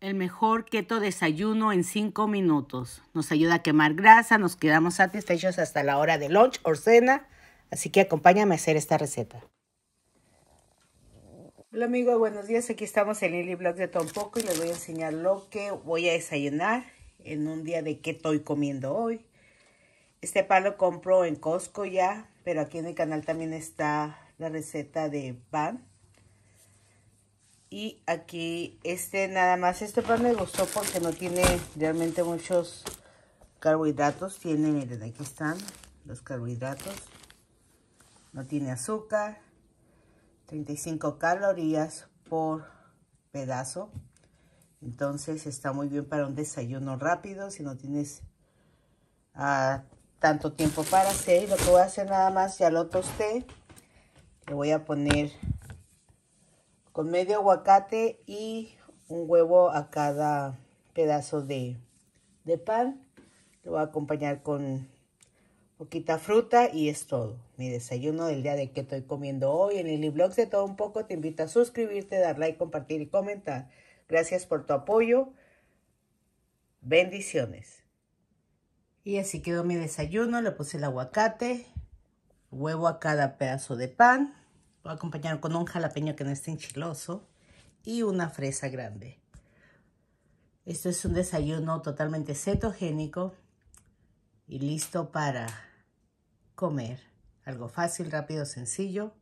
El mejor keto desayuno en 5 minutos. Nos ayuda a quemar grasa, nos quedamos satisfechos hasta la hora de lunch o cena. Así que acompáñame a hacer esta receta. Hola amigos, buenos días. Aquí estamos en Lily Blog de Poco y les voy a enseñar lo que voy a desayunar en un día de keto estoy comiendo hoy. Este pan lo compro en Costco ya, pero aquí en el canal también está la receta de pan y aquí este nada más este pan me gustó porque no tiene realmente muchos carbohidratos tiene miren aquí están los carbohidratos no tiene azúcar 35 calorías por pedazo entonces está muy bien para un desayuno rápido si no tienes ah, tanto tiempo para hacer lo que voy a hacer nada más ya lo tosté le voy a poner con medio aguacate y un huevo a cada pedazo de, pan. Lo voy a acompañar con poquita fruta y es todo. Mi desayuno del día de que estoy comiendo hoy en el blog de todo un poco. Te invito a suscribirte, dar like, compartir y comentar. Gracias por tu apoyo. Bendiciones. Y así quedó mi desayuno. Le puse el aguacate, huevo a cada pedazo de pan a acompañar con un jalapeño que no esté enchiloso y una fresa grande. Esto es un desayuno totalmente cetogénico y listo para comer. Algo fácil, rápido, sencillo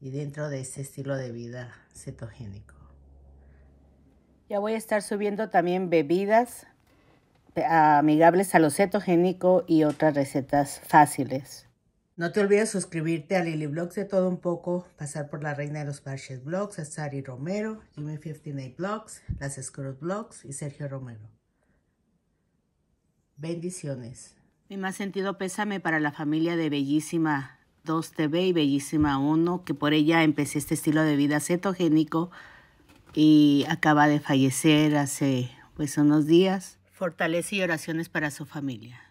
y dentro de este estilo de vida cetogénico. Ya voy a estar subiendo también bebidas amigables a lo cetogénico y otras recetas fáciles. No te olvides suscribirte a Lily Blogs de todo un poco, pasar por la reina de los Parches Blogs, a Sari Romero, Jimmy 59 Blogs, las Scrooge Blogs y Sergio Romero. Bendiciones. Mi más sentido pésame para la familia de Bellísima 2 TV y Bellísima 1, que por ella empecé este estilo de vida cetogénico y acaba de fallecer hace pues unos días. Fortalece y oraciones para su familia.